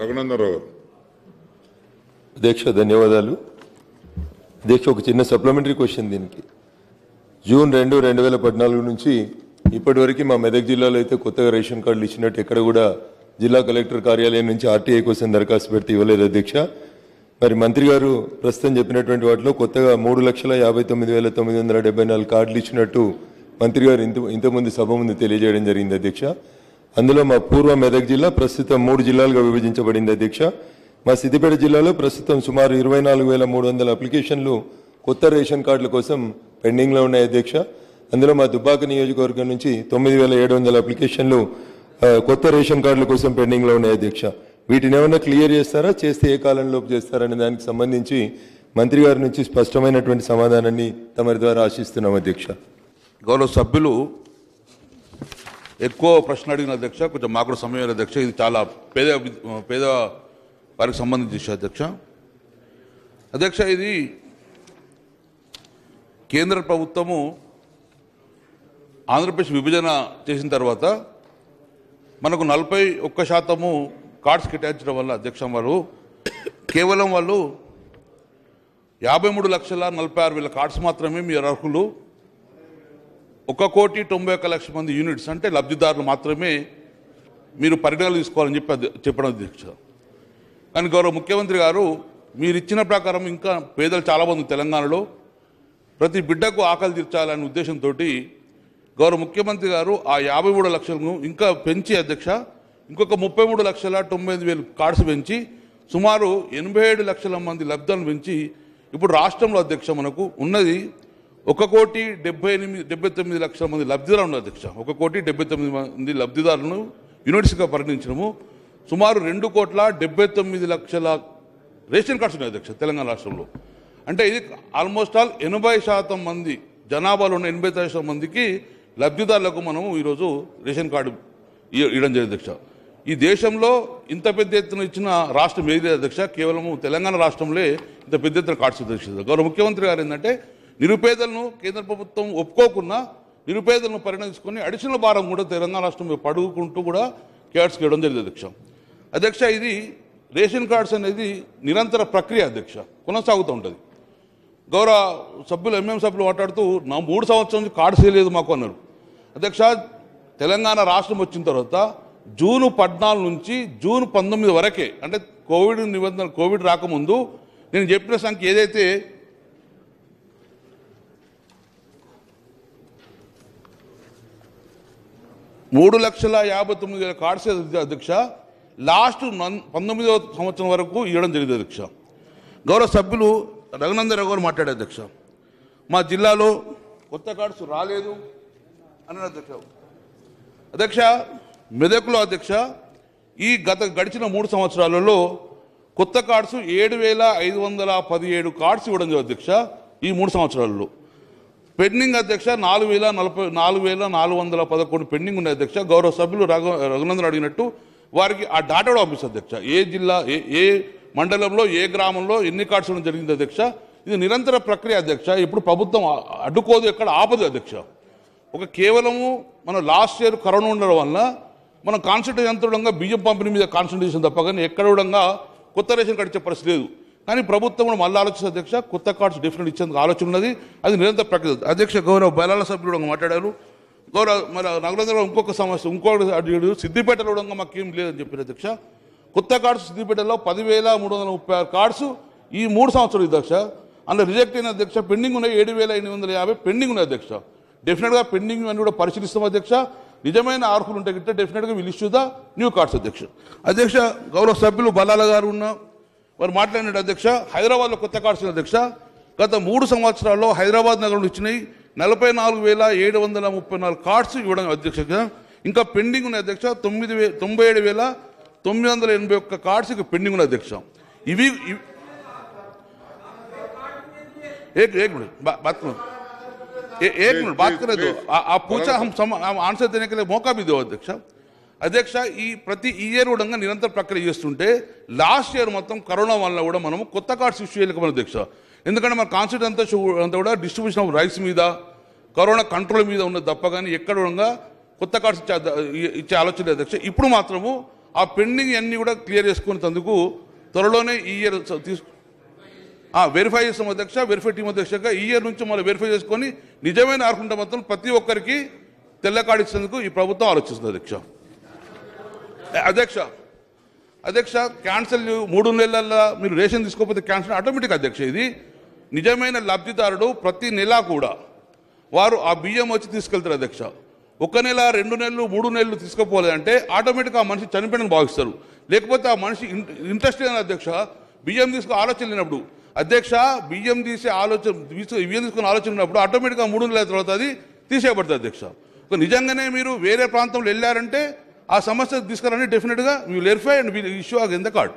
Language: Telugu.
రఘునందరావు గారు అధ్యక్ష ధన్యవాదాలు అధ్యక్ష ఒక చిన్న సప్లిమెంటరీ క్వశ్చన్ దీనికి జూన్ రెండు రెండు వేల పద్నాలుగు నుంచి ఇప్పటివరకు మా మెదక్ జిల్లాలో అయితే కొత్తగా రేషన్ కార్డులు ఇచ్చినట్టు ఎక్కడ కూడా జిల్లా కలెక్టర్ కార్యాలయం నుంచి ఆర్టీఐ కోసం దరఖాస్తు పెడితే ఇవ్వలేదు అధ్యక్ష మరి మంత్రి గారు ప్రస్తుతం చెప్పినటువంటి వాటిలో కొత్తగా మూడు లక్షల యాభై తొమ్మిది వేల తొమ్మిది వందల డెబ్బై నాలుగు కార్డులు ఇచ్చినట్టు మంత్రి గారు ఇంత ఇంతకుముందు సభ ముందు తెలియజేయడం జరిగింది అధ్యక్ష అందులో మా పూర్వ మెదక్ జిల్లా ప్రస్తుతం మూడు జిల్లాలుగా విభజించబడింది అధ్యక్ష మా సిద్దిపేట జిల్లాలో ప్రస్తుతం సుమారు ఇరవై నాలుగు వేల మూడు వందల అప్లికేషన్లు కొత్త రేషన్ కార్డుల కోసం పెండింగ్లో ఉన్నాయి అధ్యక్ష అందులో మా దుబ్బాక నియోజకవర్గం నుంచి తొమ్మిది వేల ఏడు వందల అప్లికేషన్లు కొత్త రేషన్ కార్డుల కోసం పెండింగ్లో ఉన్నాయి అధ్యక్ష వీటిని ఏమైనా క్లియర్ చేస్తారా చేస్తే ఏ కాలంలోపు చేస్తారనే దానికి సంబంధించి మంత్రి గారి నుంచి స్పష్టమైనటువంటి సమాధానాన్ని తమరి ద్వారా ఆశిస్తున్నాం అధ్యక్ష గౌరవ సభ్యులు ఎక్కువ ప్రశ్న అడిగిన అధ్యక్ష కొంచెం మాకు కూడా సమయం అధ్యక్ష ఇది చాలా పేద పేద వారికి సంబంధించి అధ్యక్ష అధ్యక్ష ఇది కేంద్ర ప్రభుత్వము ఆంధ్రప్రదేశ్ విభజన చేసిన తర్వాత మనకు నలభై ఒక్క శాతము కార్డ్స్ కేటాయించడం వల్ల అధ్యక్షం వారు కేవలం వాళ్ళు యాభై మూడు లక్షల నలభై ఆరు వేల కార్డ్స్ మాత్రమే మీరు అర్హులు ఒక కోటి తొంభై ఒక్క లక్షల మంది యూనిట్స్ అంటే లబ్ధిదారులు మాత్రమే మీరు పరిగణలు తీసుకోవాలని చెప్పి చెప్పడం అధ్యక్ష కానీ గౌరవ ముఖ్యమంత్రి గారు మీరు ఇచ్చిన ప్రకారం ఇంకా పేదలు చాలామంది తెలంగాణలో ప్రతి బిడ్డకు ఆకలి తీర్చాలనే ఉద్దేశంతో గౌరవ ముఖ్యమంత్రి గారు ఆ యాభై మూడు లక్షలను ఇంకా పెంచి అధ్యక్ష ఇంకొక ముప్పై మూడు లక్షల తొంభై ఐదు వేలు కార్డ్స్ పెంచి సుమారు ఎనభై ఏడు లక్షల మంది లబ్ధాలను పెంచి ఇప్పుడు రాష్ట్రంలో అధ్యక్ష మనకు ఉన్నది ఒక కోటి డెబ్బై ఎనిమిది డెబ్బై తొమ్మిది లక్షల మంది లబ్ధిదారులు ఉన్నారు అధ్యక్ష ఒక కోటి డెబ్బై తొమ్మిది మంది లబ్ధిదారులను యూనివర్సిటీగా పరిగణించడము సుమారు రెండు కోట్ల డెబ్బై తొమ్మిది లక్షల రేషన్ కార్డ్స్ ఉన్నాయి అధ్యక్ష తెలంగాణ రాష్ట్రంలో అంటే ఇది ఆల్మోస్ట్ ఆల్ ఎనభై శాతం మంది జనాభాలో ఉన్న ఎనభై శాతం మందికి లబ్ధిదారులకు మనము ఈరోజు రేషన్ కార్డు ఇవ్వడం జరిగింది అధ్యక్ష ఈ దేశంలో ఇంత పెద్ద ఎత్తున ఇచ్చిన రాష్ట్రం ఏది అధ్యక్ష కేవలం తెలంగాణ రాష్ట్రంలో ఇంత పెద్ద ఎత్తున కార్డ్స్ అధ్యక్ష గౌరవ ముఖ్యమంత్రి గారు ఏంటంటే నిరుపేదలను కేంద్ర ప్రభుత్వం ఒప్పుకోకుండా నిరుపేదలను పరిణమించుకొని అడిషనల్ భారం కూడా తెలంగాణ రాష్ట్రం పడుకుంటూ కూడా కేఆర్స్ చేయడం జరిగింది అధ్యక్ష అధ్యక్ష ఇది రేషన్ కార్డ్స్ అనేది నిరంతర ప్రక్రియ అధ్యక్ష కొనసాగుతూ ఉంటుంది గౌరవ సభ్యులు ఎంఎం సభ్యులు మాట్లాడుతూ నా మూడు సంవత్సరం నుంచి కార్డ్స్ లేదు మాకు అన్నారు అధ్యక్ష తెలంగాణ రాష్ట్రం వచ్చిన తర్వాత జూన్ పద్నాలుగు నుంచి జూన్ పంతొమ్మిది వరకే అంటే కోవిడ్ నిబంధన కోవిడ్ రాకముందు నేను చెప్పిన సంఖ్య ఏదైతే మూడు లక్షల యాభై తొమ్మిది వేల కార్డ్స్ అధ్యక్ష లాస్ట్ పంతొమ్మిదవ సంవత్సరం వరకు ఇవ్వడం జరిగింది అధ్యక్ష గౌరవ సభ్యులు రఘునందన్ గారు మాట్లాడే అధ్యక్ష మా జిల్లాలో కొత్త కార్డ్స్ రాలేదు అని అధ్యక్ష అధ్యక్ష మెదక్లో అధ్యక్ష ఈ గత గడిచిన మూడు సంవత్సరాలలో కొత్త కార్డ్స్ ఏడు వేల ఐదు వందల పదిహేడు కార్డ్స్ ఇవ్వడం అధ్యక్ష ఈ మూడు సంవత్సరాలలో పెండింగ్ అధ్యక్ష నాలుగు వేల నలభై నాలుగు వేల నాలుగు వందల పదకొండు పెండింగ్ ఉన్న అధ్యక్ష గౌరవ సభ్యులు రఘు రఘునందన్ అడిగినట్టు వారికి ఆ డాటా ఆఫీస్ అధ్యక్ష ఏ జిల్లా ఏ ఏ మండలంలో ఏ గ్రామంలో ఎన్ని కార్డ్స్ ఉండడం జరిగింది అధ్యక్ష ఇది నిరంతర ప్రక్రియ అధ్యక్ష ఇప్పుడు ప్రభుత్వం అడ్డుకోదు ఎక్కడ ఆపదు అధ్యక్ష ఒక కేవలము మన లాస్ట్ ఇయర్ కరోనా ఉండడం వల్ల మనం కాన్సన్ట్రేషన్ ఎంత బియ్యం పంపిణీ మీద కాన్సన్ట్రేషన్ తప్ప కానీ ఎక్కడ కొత్త రేషన్ కడిచే పరిస్థితి లేదు కానీ ప్రభుత్వం మళ్ళీ ఆలోచిస్తే అధ్యక్ష కొత్త కార్డ్స్ డిఫరెంట్ ఇచ్చేందుకు ఆలోచన ఉన్నది అది నిరంతర ప్రక్రియ అధ్యక్ష గౌరవ బలాల సభ్యుడు మాట్లాడారు గౌరవ మన నగరంలో ఇంకొక సమస్య ఇంకో అడిగాడు సిద్దిపేటలో కూడా ఏం లేదని చెప్పిన అధ్యక్ష కొత్త కార్డ్స్ సిద్దిపేటలో పదివేల మూడు వందల ముప్పై ఆరు కార్డ్స్ ఈ మూడు సంవత్సరాలు అధ్యక్ష అందులో రిజెక్ట్ అయిన అధ్యక్ష పెండింగ్ ఉన్నాయి ఏడు వేల ఎనిమిది వందల యాభై పెండింగ్ ఉన్నాయి అధ్యక్ష డెఫినెట్గా పెండింగ్ అని కూడా పరిశీలిస్తాం అధ్యక్ష నిజమైన అర్హులు ఉంటే గిట్ట డెఫినెట్గా వీళ్ళు ఇష్యూ ద న్యూ కార్డ్స్ అధ్యక్ష అధ్యక్ష గౌరవ సభ్యులు బలాల గారు ఉన్న వారు మాట్లాడినాడు అధ్యక్ష హైదరాబాద్లో కొత్త కార్డ్స్ అధ్యక్ష గత మూడు సంవత్సరాల్లో హైదరాబాద్ నగరం వచ్చినాయి నలభై నాలుగు వేల ఏడు వందల ముప్పై నాలుగు కార్డ్స్ ఇవ్వడం అధ్యక్ష ఇంకా పెండింగ్ ఉన్న అధ్యక్ష తొమ్మిది వే తొంభై ఏడు వేల తొమ్మిది వందల ఎనభై ఒక్క కార్డ్స్ ఇక పెండింగ్ ఉన్న అధ్యక్ష ఇవి ఏక్ ఏక్ मिनट बा, बात करो एक मिनट ఆన్సర్ करें तो आप అధ్యక్ష ఈ ప్రతి ఇయర్ కూడా నిరంతర ప్రక్రియ చేస్తుంటే లాస్ట్ ఇయర్ మొత్తం కరోనా వల్ల కూడా మనము కొత్త కార్డ్స్ ఇష్యూ చేయలేకపోయిన అధ్యక్ష ఎందుకంటే మన కాన్సెప్ట్ అంతా అంతా కూడా డిస్ట్రిబ్యూషన్ ఆఫ్ రైస్ మీద కరోనా కంట్రోల్ మీద ఉన్న తప్ప కానీ ఎక్కడ కూడా కొత్త కార్డ్స్ ఇచ్చే ఇచ్చే ఆలోచన అధ్యక్ష ఇప్పుడు మాత్రము ఆ పెండింగ్ అన్నీ కూడా క్లియర్ చేసుకునేందుకు త్వరలోనే ఈ ఇయర్ తీసుకు వెరిఫై చేస్తాం అధ్యక్ష వెరిఫై టీం అధ్యక్షగా ఈ ఇయర్ నుంచి మనం వెరిఫై చేసుకొని నిజమైన అర్హుంటే మాత్రం ప్రతి ఒక్కరికి తెల్ల కార్డు ఇచ్చేందుకు ఈ ప్రభుత్వం ఆలోచిస్తుంది అధ్యక్ష Eh, అధ్యక్ష అధ్యక్ష క్యాన్సల్ మూడు నెలల్లో మీరు రేషన్ తీసుకోకపోతే క్యాన్సల్ ఆటోమేటిక్ అధ్యక్ష ఇది నిజమైన లబ్ధిదారుడు ప్రతి నెల కూడా వారు ఆ బియ్యం వచ్చి తీసుకెళ్తారు అధ్యక్ష ఒక నెల రెండు నెలలు మూడు నెలలు తీసుకోపోలేదంటే ఆటోమేటిక్ ఆ మనిషి చనిపోయిన భావిస్తారు లేకపోతే ఆ మనిషి ఇంట్రెస్ట్ లేని అధ్యక్ష బియ్యం తీసుకుని ఆలోచన లేనప్పుడు అధ్యక్ష బియ్యం తీసే ఆలోచన బియ్యం తీసుకుని ఆలోచన ఉన్నప్పుడు ఆటోమేటిక్గా మూడు నెలల తర్వాత అది తీసేయబడుతుంది అధ్యక్ష నిజంగానే మీరు వేరే ప్రాంతంలో వెళ్ళారంటే ఆ సమస్య తీసుకురండి డెఫినెట్గా you verify and will issue in the card